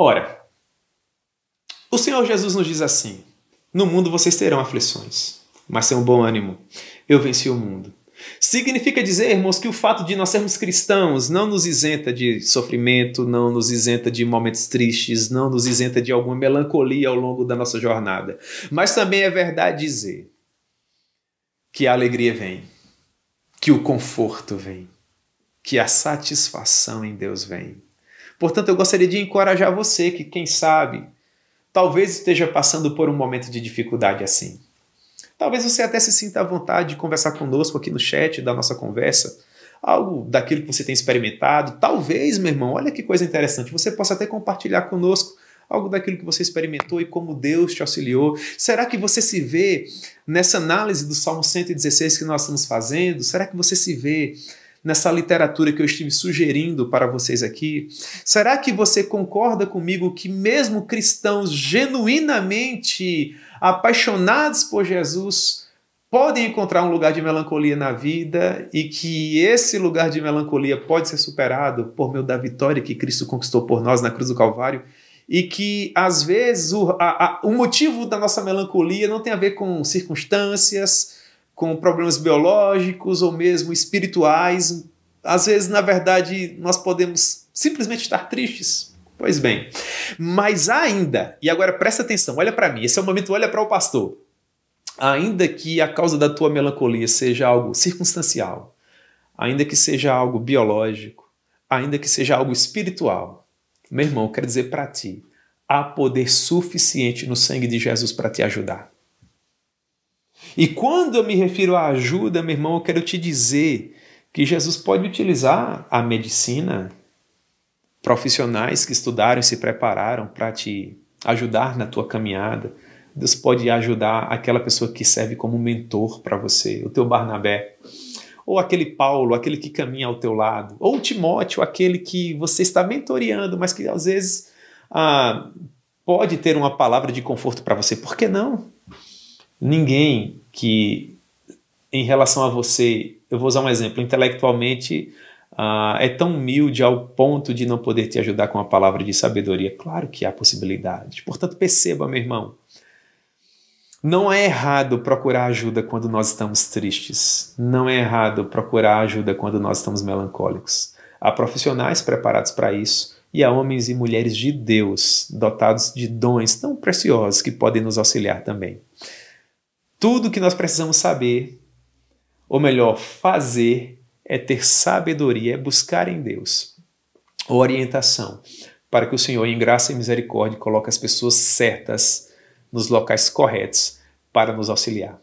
Ora, o Senhor Jesus nos diz assim: No mundo vocês terão aflições, mas tenham bom ânimo. Eu venci o mundo. Significa dizer, irmãos, que o fato de nós sermos cristãos não nos isenta de sofrimento, não nos isenta de momentos tristes, não nos isenta de alguma melancolia ao longo da nossa jornada. Mas também é verdade dizer que a alegria vem, que o conforto vem, que a satisfação em Deus vem. Portanto, eu gostaria de encorajar você que, quem sabe, talvez esteja passando por um momento de dificuldade assim. Talvez você até se sinta à vontade de conversar conosco aqui no chat da nossa conversa, algo daquilo que você tem experimentado. Talvez, meu irmão, olha que coisa interessante, você possa até compartilhar conosco algo daquilo que você experimentou e como Deus te auxiliou. Será que você se vê nessa análise do Salmo 116 que nós estamos fazendo? Será que você se vê nessa literatura que eu estive sugerindo para vocês aqui? Será que você concorda comigo que, mesmo cristãos genuinamente apaixonados por Jesus, podem encontrar um lugar de melancolia na vida e que esse lugar de melancolia pode ser superado por meio da vitória que Cristo conquistou por nós na cruz do Calvário? e que às vezes o, a, a, o, motivo da nossa melancolia não tem a ver com circunstâncias, com problemas biológicos ou mesmo espirituais. Às vezes, na verdade, nós podemos simplesmente estar tristes. Pois bem, mas ainda, e agora presta atenção, olha para mim, esse é o momento, olha para o pastor. Ainda que a causa da tua melancolia seja algo circunstancial, ainda que seja algo biológico, ainda que seja algo espiritual, meu irmão, quero dizer para ti, há poder suficiente no sangue de Jesus para te ajudar. E quando eu me refiro à ajuda, meu irmão, eu quero te dizer que Jesus pode utilizar a medicina, profissionais que estudaram e se prepararam para te ajudar na tua caminhada. Deus pode ajudar aquela pessoa que serve como mentor para você, o teu Barnabé, ou aquele Paulo, aquele que caminha ao teu lado, ou o Timóteo, aquele que você está mentoreando, mas que às vezes ah, pode ter uma palavra de conforto para você. Por que não? Ninguém que em relação a você, eu vou usar um exemplo, intelectualmente uh, é tão humilde ao ponto de não poder te ajudar com a palavra de sabedoria. Claro que há possibilidades. Portanto, perceba, meu irmão, não é errado procurar ajuda quando nós estamos tristes. Não é errado procurar ajuda quando nós estamos melancólicos. Há profissionais preparados para isso e há homens e mulheres de Deus dotados de dons tão preciosos que podem nos auxiliar também. Tudo que nós precisamos saber, ou melhor, fazer, é ter sabedoria, é buscar em Deus orientação, para que o Senhor, em graça e misericórdia, coloque as pessoas certas nos locais corretos para nos auxiliar.